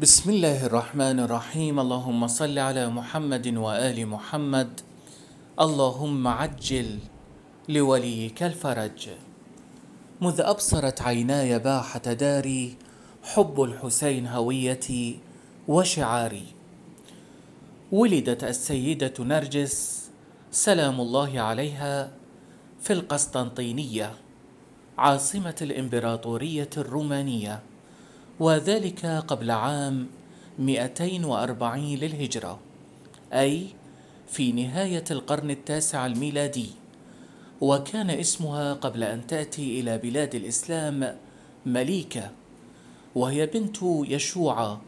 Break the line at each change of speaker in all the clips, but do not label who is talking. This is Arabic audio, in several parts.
بسم الله الرحمن الرحيم اللهم صل على محمد وآل محمد اللهم عجل لوليك الفرج مذ أبصرت عيناي باحة داري حب الحسين هويتي وشعاري ولدت السيدة نرجس سلام الله عليها في القسطنطينية عاصمة الإمبراطورية الرومانية وذلك قبل عام 240 للهجرة أي في نهاية القرن التاسع الميلادي وكان اسمها قبل أن تأتي إلى بلاد الإسلام مليكة وهي بنت يشوع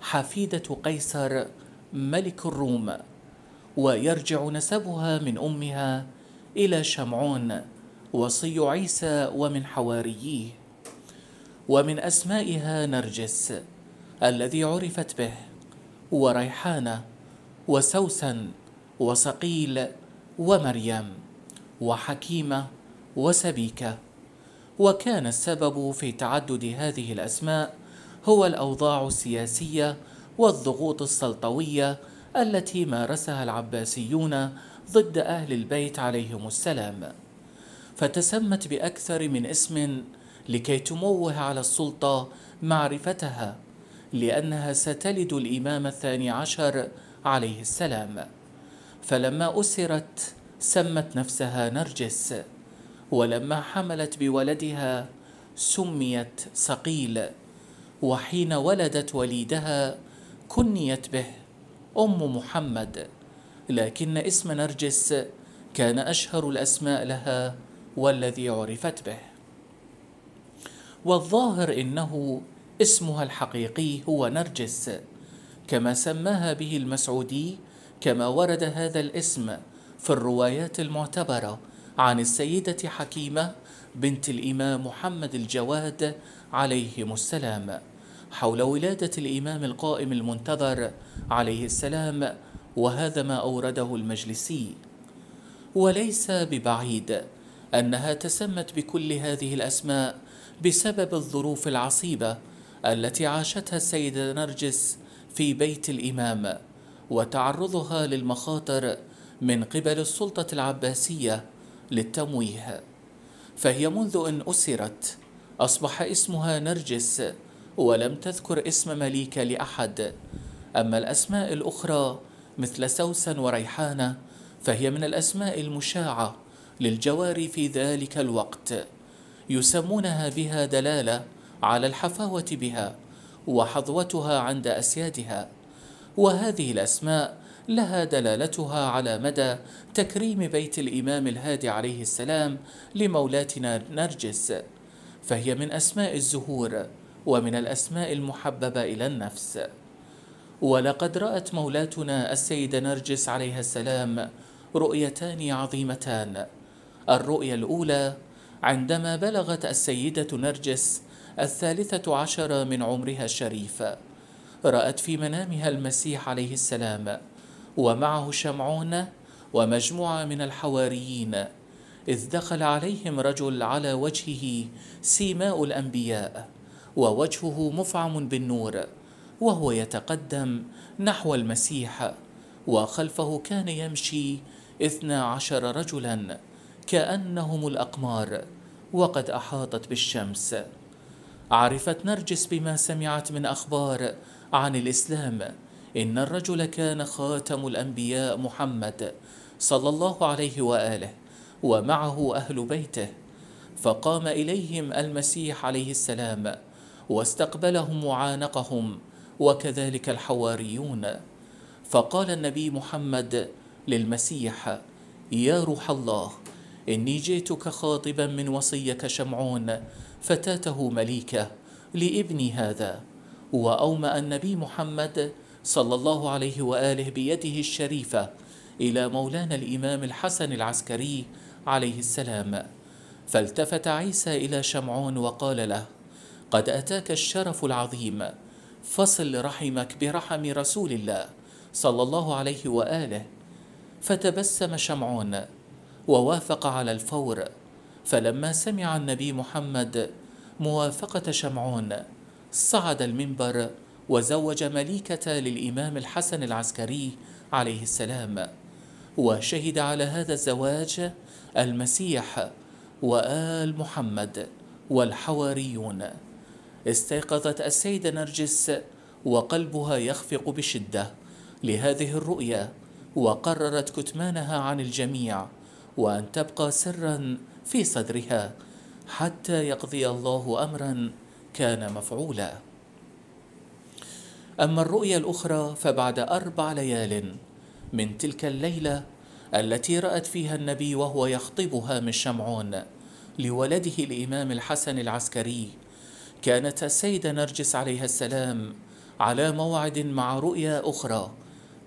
حفيدة قيصر ملك الروم ويرجع نسبها من أمها إلى شمعون وصي عيسى ومن حواريه ومن أسمائها نرجس الذي عرفت به وريحانة وسوسن وصقيل ومريم وحكيمة وسبيكة وكان السبب في تعدد هذه الأسماء هو الأوضاع السياسية والضغوط السلطوية التي مارسها العباسيون ضد أهل البيت عليهم السلام فتسمت بأكثر من اسم لكي تموه على السلطة معرفتها لأنها ستلد الإمام الثاني عشر عليه السلام فلما أسرت سمت نفسها نرجس ولما حملت بولدها سميت صقيل وحين ولدت وليدها كنيت به أم محمد لكن اسم نرجس كان أشهر الأسماء لها والذي عرفت به والظاهر انه اسمها الحقيقي هو نرجس كما سماها به المسعودي كما ورد هذا الاسم في الروايات المعتبره عن السيده حكيمه بنت الامام محمد الجواد عليهم السلام حول ولاده الامام القائم المنتظر عليه السلام وهذا ما اورده المجلسي وليس ببعيد انها تسمت بكل هذه الاسماء بسبب الظروف العصيبة التي عاشتها السيدة نرجس في بيت الإمام وتعرضها للمخاطر من قبل السلطة العباسية للتمويه فهي منذ أن أسرت أصبح اسمها نرجس ولم تذكر اسم مليكة لأحد أما الأسماء الأخرى مثل سوسن وريحانة فهي من الأسماء المشاعة للجواري في ذلك الوقت يسمونها بها دلاله على الحفاوه بها وحظوتها عند اسيادها وهذه الاسماء لها دلالتها على مدى تكريم بيت الامام الهادي عليه السلام لمولاتنا نرجس فهي من اسماء الزهور ومن الاسماء المحببه الى النفس ولقد رات مولاتنا السيده نرجس عليها السلام رؤيتان عظيمتان الرؤيه الاولى عندما بلغت السيدة نرجس الثالثة عشر من عمرها الشريف رأت في منامها المسيح عليه السلام ومعه شمعون ومجموعة من الحواريين إذ دخل عليهم رجل على وجهه سيماء الأنبياء ووجهه مفعم بالنور وهو يتقدم نحو المسيح وخلفه كان يمشي اثنا عشر رجلاً كأنهم الأقمار وقد أحاطت بالشمس عرفت نرجس بما سمعت من أخبار عن الإسلام إن الرجل كان خاتم الأنبياء محمد صلى الله عليه وآله ومعه أهل بيته فقام إليهم المسيح عليه السلام واستقبلهم وعانقهم وكذلك الحواريون فقال النبي محمد للمسيح يا روح الله إني جئتك خاطبا من وصيك شمعون فتاته مليكة لابني هذا وأومأ النبي محمد صلى الله عليه وآله بيده الشريفة إلى مولانا الإمام الحسن العسكري عليه السلام فالتفت عيسى إلى شمعون وقال له قد أتاك الشرف العظيم فصل رحمك برحم رسول الله صلى الله عليه وآله فتبسم شمعون ووافق على الفور فلما سمع النبي محمد موافقة شمعون صعد المنبر وزوج مليكة للإمام الحسن العسكري عليه السلام وشهد على هذا الزواج المسيح وآل محمد والحواريون استيقظت السيدة نرجس وقلبها يخفق بشدة لهذه الرؤية وقررت كتمانها عن الجميع وان تبقى سرا في صدرها حتى يقضي الله امرا كان مفعولا اما الرؤيا الاخرى فبعد اربع ليال من تلك الليله التي رات فيها النبي وهو يخطبها من شمعون لولده الامام الحسن العسكري كانت السيده نرجس عليها السلام على موعد مع رؤيا اخرى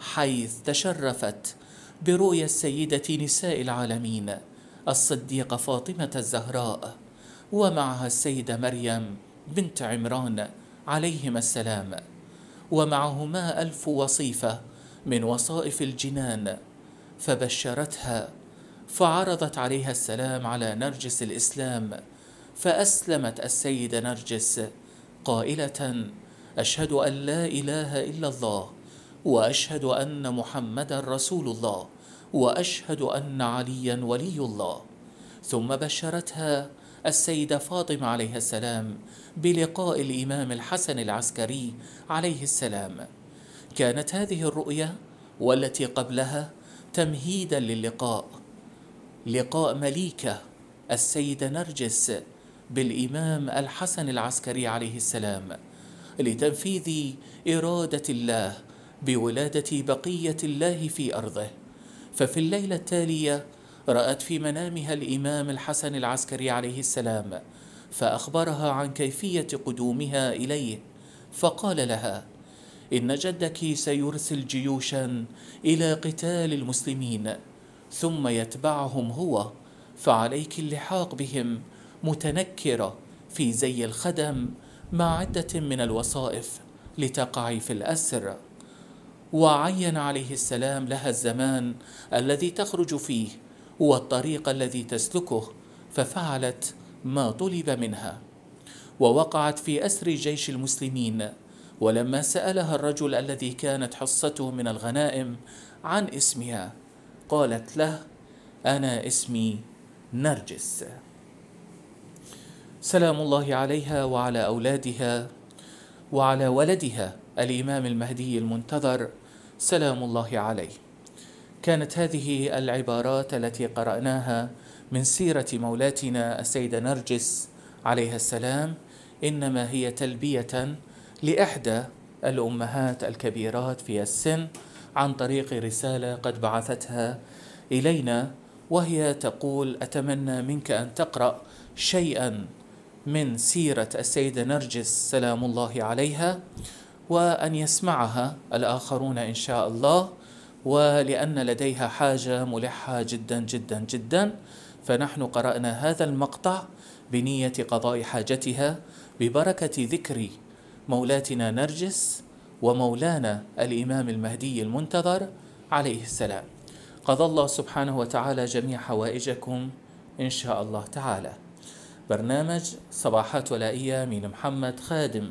حيث تشرفت برؤيا السيدة نساء العالمين الصديقة فاطمة الزهراء ومعها السيدة مريم بنت عمران عليهما السلام ومعهما ألف وصيفة من وصائف الجنان فبشرتها فعرضت عليها السلام على نرجس الإسلام فأسلمت السيدة نرجس قائلة أشهد أن لا إله إلا الله واشهد ان محمدا رسول الله واشهد ان عليا ولي الله ثم بشرتها السيده فاطمه عليه السلام بلقاء الامام الحسن العسكري عليه السلام كانت هذه الرؤيه والتي قبلها تمهيدا للقاء لقاء مليكه السيده نرجس بالامام الحسن العسكري عليه السلام لتنفيذ اراده الله بولاده بقيه الله في ارضه ففي الليله التاليه رات في منامها الامام الحسن العسكري عليه السلام فاخبرها عن كيفيه قدومها اليه فقال لها ان جدك سيرسل جيوشا الى قتال المسلمين ثم يتبعهم هو فعليك اللحاق بهم متنكره في زي الخدم مع عده من الوصائف لتقعي في الاسر وعين عليه السلام لها الزمان الذي تخرج فيه والطريق الذي تسلكه ففعلت ما طلب منها ووقعت في اسر جيش المسلمين ولما سالها الرجل الذي كانت حصته من الغنائم عن اسمها قالت له انا اسمي نرجس سلام الله عليها وعلى اولادها وعلى ولدها الامام المهدي المنتظر سلام الله عليه كانت هذه العبارات التي قرأناها من سيرة مولاتنا السيدة نرجس عليها السلام إنما هي تلبية لإحدى الأمهات الكبيرات في السن عن طريق رسالة قد بعثتها إلينا وهي تقول أتمنى منك أن تقرأ شيئا من سيرة السيدة نرجس سلام الله عليها وأن يسمعها الآخرون إن شاء الله ولأن لديها حاجة ملحة جدا جدا جدا فنحن قرأنا هذا المقطع بنية قضاء حاجتها ببركة ذكر مولاتنا نرجس ومولانا الإمام المهدي المنتظر عليه السلام قضى الله سبحانه وتعالى جميع حوائجكم إن شاء الله تعالى برنامج صباحات ولائية من محمد خادم